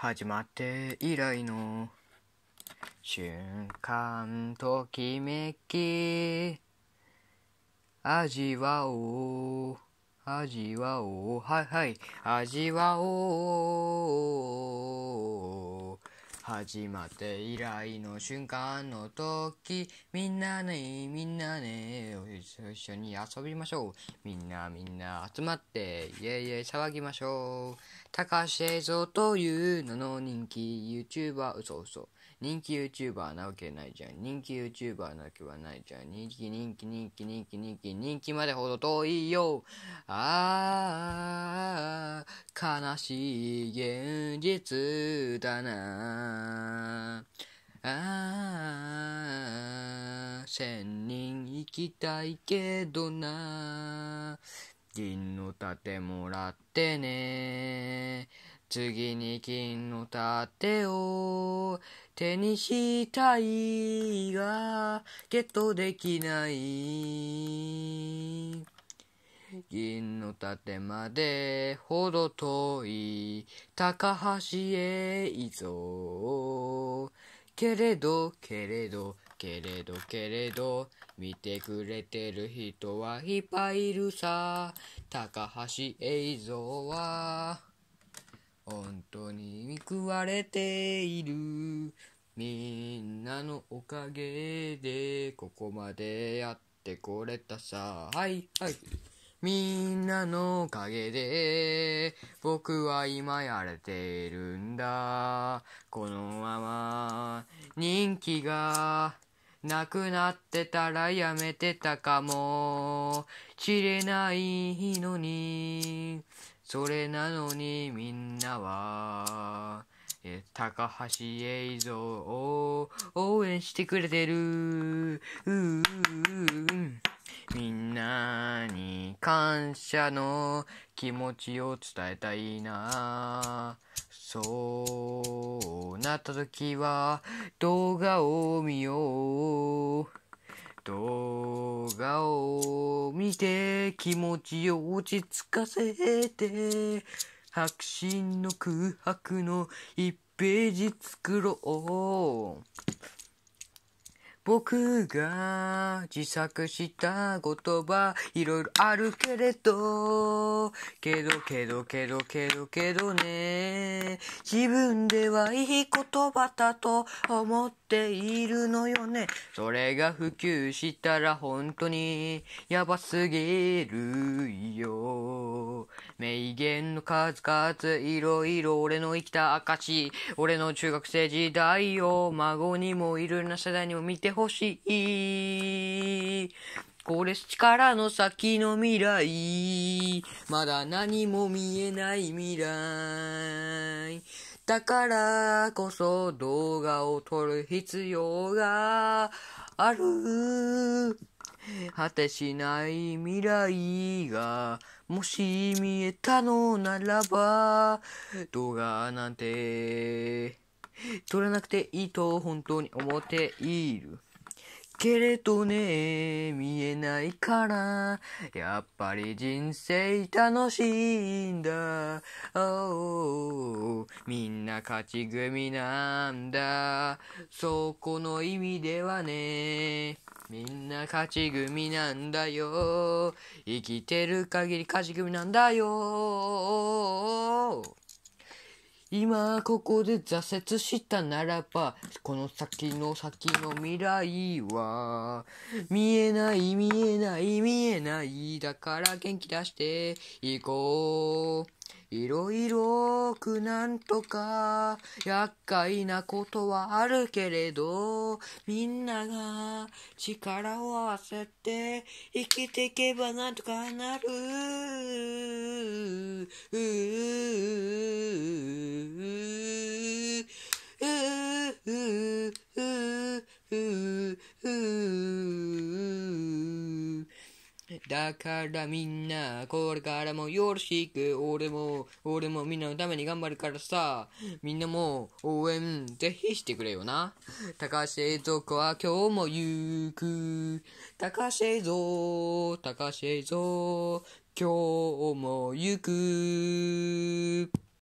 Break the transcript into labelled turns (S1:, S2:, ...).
S1: 始まって以来の瞬間ときめき味わおう味わおうはいはい味わおう始まって以来の瞬間の時みんなねみんなね一緒に遊びましょうみんなみんな集まってイエイエイ騒ぎましょう高橋映像という名の人気 YouTuber 嘘嘘人気 YouTuber なわけないじゃん。人気 YouTuber なわけはないじゃん。人気、人気、人気、人気、人気、人気までほど遠いよ。ああ、悲しい現実だな。ああ、千人行きたいけどな。銀の盾もらってね。次に金の盾を手にしたいが、ゲットできない。銀の盾までほど遠い高橋へいぞ。けれど、けれど、けれど、けれど、見てくれてる人はいっぱいいるさ。高橋へいぞは。本当に報われているみんなのおかげでここまでやってこれたさはいはいみんなのおかげで僕は今やれているんだこのまま人気がなくなってたらやめてたかもしれないのにそれなのにみんなは、え高橋映像を応援してくれてる。みんなに感謝の気持ちを伝えたいな。そうなった時は動画を見よう。て気持ちを落ち着かせて白紙の空白の1ページ作ろう僕が自作した言葉いろいろあるけれどけどけどけどけどけどね自分ではいい言葉だと思っているのよねそれが普及したら本当にやばすぎるよ名言の数々いろいろ俺の生きた証俺の中学生時代を孫にもいろんな世代にも見てほしい。これ力の先の未来。まだ何も見えない未来。だからこそ動画を撮る必要がある。果てしない未来がもし見えたのならば動画なんて撮らなくていいと本当に思っている。けれどね、見えないから、やっぱり人生楽しいんだ。みんな勝ち組なんだ。そこの意味ではね、みんな勝ち組なんだよ。生きてる限り勝ち組なんだよ。今ここで挫折したならば、この先の先の未来は、見えない見えない見えない、だから元気出していこう。いろいろくなんとか厄介なことはあるけれどみんなが力を合わせて生きていけばなんとかなるだからみんな、これからもよろしく。俺も、俺もみんなのために頑張るからさ。みんなも応援ぜひしてくれよな。高橋映像子は今日も行く。高橋映像、高橋映像、今日も行く